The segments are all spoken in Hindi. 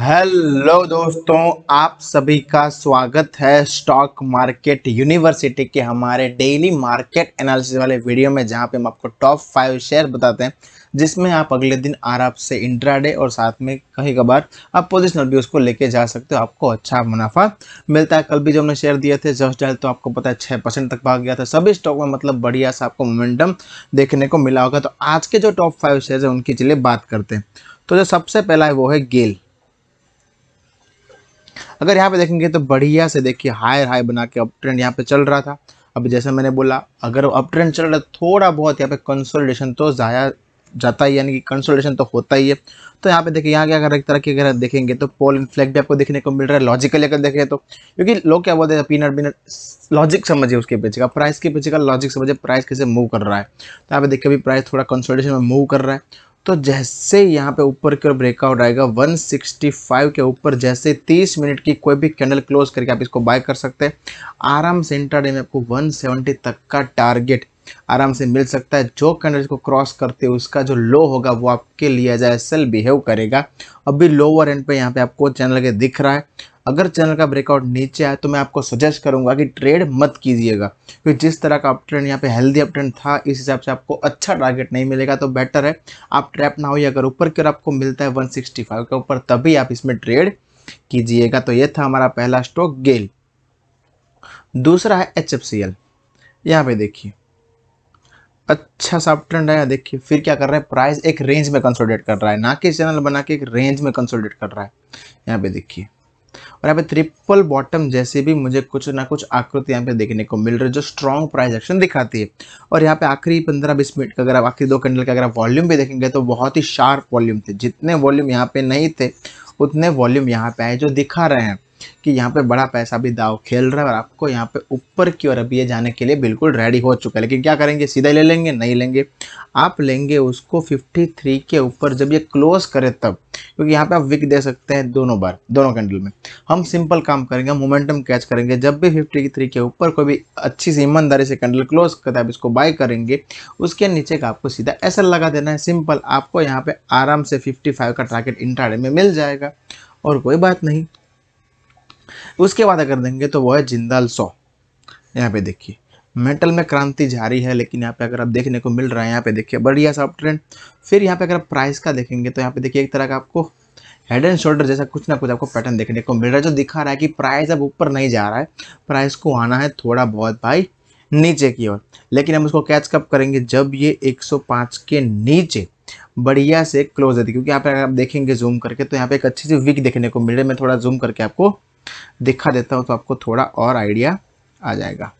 हेलो दोस्तों आप सभी का स्वागत है स्टॉक मार्केट यूनिवर्सिटी के हमारे डेली मार्केट एनालिसिस वाले वीडियो में जहां पे हम आपको टॉप फाइव शेयर बताते हैं जिसमें आप अगले दिन आराम से इंट्राडे और साथ में कहीं कभार आप पोजिशनल भी उसको लेके जा सकते हो आपको अच्छा मुनाफा मिलता है कल भी जो हमने शेयर दिए थे जस्ट डायल तो आपको पता है छः परसेंट तक भाग गया था सभी स्टॉक में मतलब बढ़िया सा आपको मोमेंटम देखने को मिला होगा तो आज के जो टॉप फाइव शेयर है उनके चलिए बात करते हैं तो जो सबसे पहला है वो है गेल अगर यहाँ पे देखेंगे तो बढ़िया से देखिए हायर हाई बना के अप ट्रेंड यहाँ पे चल रहा था अब जैसे मैंने बोला अगर अप ट्रेंड चल रहा थोड़ा बहुत यहाँ पे कंसोलिडेशन तो जाया जाता ही यानी कि कंसोलिडेशन तो होता ही है तो यहाँ पे देखिए यहाँ क्या अगर एक तरह की अगर देखेंगे तो पोल इन फ्लैग भी आपको देखने को मिल रहा है लॉजिकली अगर देखें तो क्योंकि लोग क्या बोलते हैं पीनट बीनट लॉजिक समझिए उसके पीछे का प्राइस के पीछे का लॉजिक समझिए प्राइस कैसे मूव कर रहा है तो यहाँ पे देखिए अभी प्राइस थोड़ा कंसोलिडेशन में मूव कर रहा है तो जैसे ही यहाँ पे ऊपर की ओर ब्रेकआउट आएगा 165 के ऊपर जैसे 30 मिनट की कोई भी कैंडल क्लोज करके आप इसको बाय कर सकते हैं आराम से इंटरडे में आपको 170 तक का टारगेट आराम से मिल सकता है जो कैंडल को क्रॉस करते उसका जो लो होगा वो आपके लिए एज बिहेव करेगा अभी लोअर एंड पे यहाँ पे आपको चैनल के दिख रहा है अगर चैनल का ब्रेकआउट नीचे आए तो मैं आपको सजेस्ट करूंगा कि ट्रेड मत कीजिएगा क्योंकि जिस तरह का अपट्रेंड यहाँ पे हेल्दी अपट्रेंड था इस हिसाब से आपको अच्छा टारगेट नहीं मिलेगा तो बेटर है आप ट्रैप ना हो अगर ऊपर की ओर आपको मिलता है वन के ऊपर तभी आप इसमें ट्रेड कीजिएगा तो ये था हमारा पहला स्टॉक गेल दूसरा है एच एफ सी एल यहाँ पे देखिए अच्छा सा ट्रेंड है देखिए फिर क्या कर रहा है प्राइस एक रेंज में कंसोलिडेट कर रहा है ना कि चैनल बना के एक रेंज में कंसोलिडेट कर रहा है यहाँ पे देखिए और यहाँ पे ट्रिपल बॉटम जैसे भी मुझे कुछ ना कुछ आकृति यहाँ पे देखने को मिल रही है जो स्ट्रॉन्ग प्राइस एक्शन दिखाती है और यहाँ पे आखिरी पंद्रह बीस मिनट का अगर आप आखिरी दो कैंडल का अगर आप वॉल्यूम भी देखेंगे तो बहुत ही शार्प वॉल्यूम थे जितने वॉल्यूम यहाँ पे नहीं थे उतने वॉल्यूम यहाँ पे आए जो दिखा रहे हैं कि यहाँ पे बड़ा पैसा भी दाव खेल रहा है और आपको यहाँ पे ऊपर की ओर अभी ये जाने के लिए बिल्कुल रेडी हो चुका है लेकिन क्या करेंगे सीधा ले लेंगे नहीं लेंगे आप लेंगे उसको 53 के ऊपर जब ये क्लोज करे तब क्योंकि यहाँ पे आप विक दे सकते हैं दोनों बार दोनों कैंडल में हम सिंपल काम करेंगे मोमेंटम कैच करेंगे जब भी फिफ्टी थ्री के ऊपर कोई भी अच्छी सी ईमानदारी से कैंडल क्लोज करता है आप इसको बाय करेंगे उसके नीचे का आपको सीधा ऐसा लगा देना है सिंपल आपको यहाँ पे आराम से फिफ्टी फाइव का टारगेट इंट्राडे में मिल जाएगा और कोई बात नहीं उसके बाद अगर देंगे तो वो है जिंदाल सौ यहाँ पे देखिए मेटल में क्रांति जारी है लेकिन यहाँ पे अगर आप देखने को मिल रहा है यहाँ पे देखिए बढ़िया सा ट्रेंड फिर यहाँ पे अगर आप प्राइस का देखेंगे तो यहाँ पे देखिए एक तरह का आपको हेड एंड शोल्डर जैसा कुछ ना कुछ आपको पैटर्न देखने को मिल रहा है जो दिखा रहा है कि प्राइस अब ऊपर नहीं जा रहा है प्राइस को आना है थोड़ा बहुत भाई नीचे की ओर लेकिन हम उसको कैच कप करेंगे जब ये एक के नीचे बढ़िया से क्लोज है क्योंकि यहाँ पे अगर आप देखेंगे जूम करके तो यहाँ पे एक अच्छी सी वीक देखने को मिल रही है मैं थोड़ा जूम करके आपको दिखा देता हूँ तो आपको थोड़ा और आइडिया आ जाएगा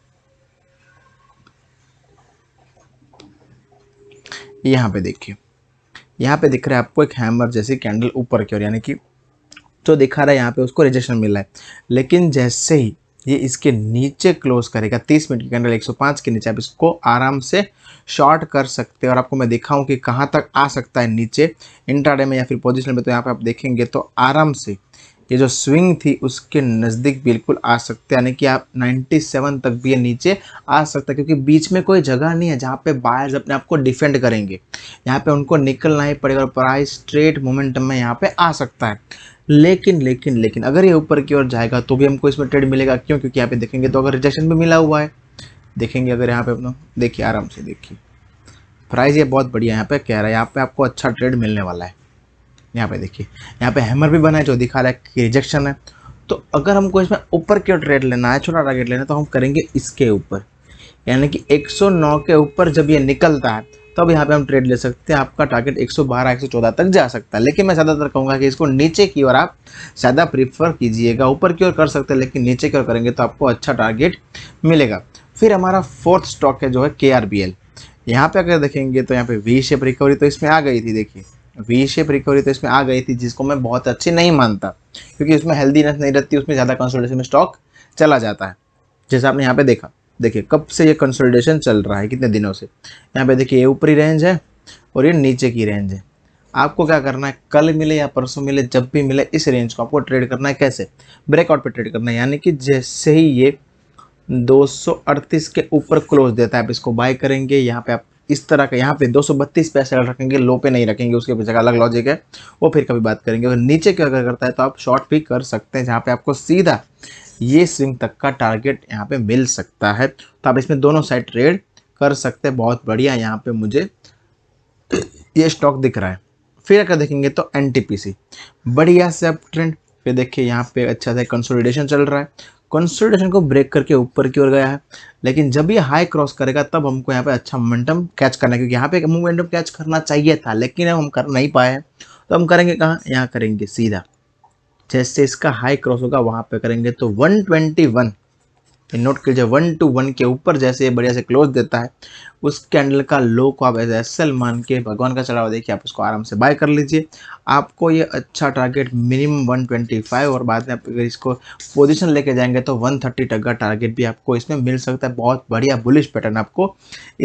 यहाँ पे देखिए यहाँ पे दिख रहा है आपको एक हैमर जैसी कैंडल ऊपर की ओर यानी कि जो दिखा रहा है यहाँ पे उसको रिजेक्शन मिल रहा है लेकिन जैसे ही ये इसके नीचे क्लोज करेगा 30 मिनट की कैंडल 105 के नीचे आप इसको आराम से शॉर्ट कर सकते हैं और आपको मैं दिखाऊं कि कहाँ तक आ सकता है नीचे इंट्राडे में या फिर पोजिशन में तो यहाँ पर आप देखेंगे तो आराम से ये जो स्विंग थी उसके नज़दीक बिल्कुल आ सकते हैं यानी कि आप 97 तक भी ये नीचे आ सकता है क्योंकि बीच में कोई जगह नहीं है जहाँ पे बायर्स अपने आप को डिफेंड करेंगे यहाँ पे उनको निकलना ही पड़ेगा और प्राइस स्ट्रेट मोमेंटम में यहाँ पे आ सकता है लेकिन लेकिन लेकिन अगर ये ऊपर की ओर जाएगा तो भी हमको इसमें ट्रेड मिलेगा क्यों क्योंकि यहाँ पे देखेंगे तो अगर रिजेक्शन भी मिला हुआ है देखेंगे अगर यहाँ पे अपना देखिए आराम से देखिए प्राइस ये बहुत बढ़िया यहाँ पे कह रहा है यहाँ पे आपको अच्छा ट्रेड मिलने वाला है यहाँ पे देखिए यहाँ पे हैमर भी बना है जो दिखा रहा है कि रिजेक्शन है तो अगर हमको इसमें ऊपर की ओर ट्रेड लेना है छोटा टारगेट लेना है तो हम करेंगे इसके ऊपर यानी कि 109 के ऊपर जब ये निकलता है तब तो यहाँ पे हम ट्रेड ले सकते हैं आपका टारगेट 112 114 तक जा सकता है लेकिन मैं ज़्यादातर कहूँगा कि इसको नीचे की ओर आप ज़्यादा प्रीफर कीजिएगा ऊपर की ओर कर सकते हैं लेकिन नीचे की ओर करेंगे तो आपको अच्छा टारगेट मिलेगा फिर हमारा फोर्थ स्टॉक है जो है के आर बी एल यहाँ पर अगर देखेंगे तो यहाँ पे वी शेप रिकवरी तो इसमें आ गई थी देखिए वी शेप रिकवरी तो इसमें आ गई थी जिसको मैं बहुत अच्छी नहीं मानता क्योंकि उसमें हेल्दीनेस नहीं रहती उसमें ज़्यादा कंसोलिडेशन में स्टॉक चला जाता है जैसा आपने यहाँ पे देखा देखिए कब से ये कंसोलिडेशन चल रहा है कितने दिनों से यहाँ पे देखिए ये ऊपरी रेंज है और ये नीचे की रेंज है आपको क्या करना है कल मिले या परसों मिले जब भी मिले इस रेंज को आपको ट्रेड करना है कैसे ब्रेकआउट पर ट्रेड करना है यानी कि जैसे ही ये दो के ऊपर क्लोज देता है आप इसको बाय करेंगे यहाँ पे आप इस तरह का यहाँ पे दो सौ बत्तीस रखेंगे लो पे नहीं रखेंगे उसके पीछे का अलग लॉजिक है वो फिर कभी बात करेंगे अगर नीचे की अगर करता है तो आप शॉर्ट भी कर सकते हैं जहाँ पे आपको सीधा ये स्विंग तक का टारगेट यहाँ पे मिल सकता है तो आप इसमें दोनों साइड ट्रेड कर सकते हैं बहुत बढ़िया यहाँ पे मुझे ये स्टॉक दिख रहा है फिर अगर देखेंगे तो एन बढ़िया से अब ट्रेंड फिर देखिए यहाँ पे अच्छा सा कंसोलिडेशन चल रहा है कंसोलिडेशन को ब्रेक करके ऊपर की ओर गया है लेकिन जब ये हाई क्रॉस करेगा तब हमको यहाँ पे अच्छा मोमेंटम कैच करना है क्योंकि यहाँ पे मोमेंटम कैच करना चाहिए था लेकिन अब हम कर नहीं पाए हैं तो हम करेंगे कहाँ यहाँ करेंगे सीधा जैसे इसका हाई क्रॉस होगा वहाँ पे करेंगे तो 121 ये नोट कीजिए वन टू वन के ऊपर जैसे ये बढ़िया से क्लोज देता है उस कैंडल का लो को आप एज एस एल मान के भगवान का चढ़ावा देखिए आप उसको आराम से बाय कर लीजिए आपको ये अच्छा टारगेट मिनिमम 125 और बाद में आप अगर इसको पोजीशन लेके जाएंगे तो 130 थर्टी का टारगेट भी आपको इसमें मिल सकता है बहुत बढ़िया बुलिश पैटर्न आपको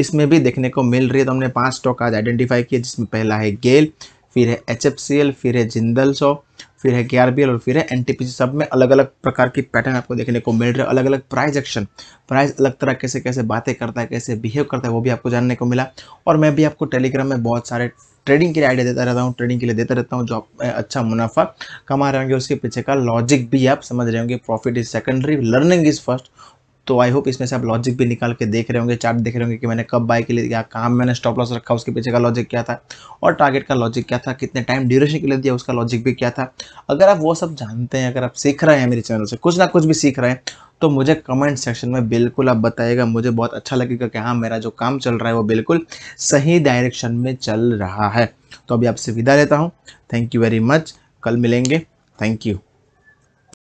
इसमें भी देखने को मिल रही है तो हमने पाँच स्टॉक आज आइडेंटिफाई किए जिसमें पहला है गेल फिर है एच फिर है जिंदल सौ फिर है के और फिर है एन सब में अलग अलग प्रकार की पैटर्न आपको देखने को मिल रहा है अलग अलग प्राइज एक्शन प्राइज अलग तरह कैसे कैसे बातें करता है कैसे बिहेव करता है वो भी आपको जानने को मिला और मैं भी आपको टेलीग्राम में बहुत सारे ट्रेडिंग के लिए आइडिया देता रहता हूँ ट्रेडिंग के लिए देता रहता हूँ जो आप अच्छा मुनाफा कमा रहे होंगे उसके पीछे का लॉजिक भी आप समझ रहे होंगे profit is secondary learning is first तो आई होप इसमें से आप लॉजिक भी निकाल के देख रहे होंगे चार्ट देख रहे होंगे कि मैंने कब बाय के लिए दिया काम मैंने स्टॉप लॉस रखा उसके पीछे का लॉजिक क्या था और टारगेट का लॉजिक क्या था कितने टाइम ड्यूरेशन के लिए दिया उसका लॉजिक भी क्या था अगर आप वो सब जानते हैं अगर आप सीख रहे हैं मेरे चैनल से कुछ ना कुछ भी सीख रहे हैं तो मुझे कमेंट सेक्शन में बिल्कुल आप बताइएगा मुझे बहुत अच्छा लगेगा कि हाँ मेरा जो काम चल रहा है वो बिल्कुल सही डायरेक्शन में चल रहा है तो अभी आपसे विदा लेता हूँ थैंक यू वेरी मच कल मिलेंगे थैंक यू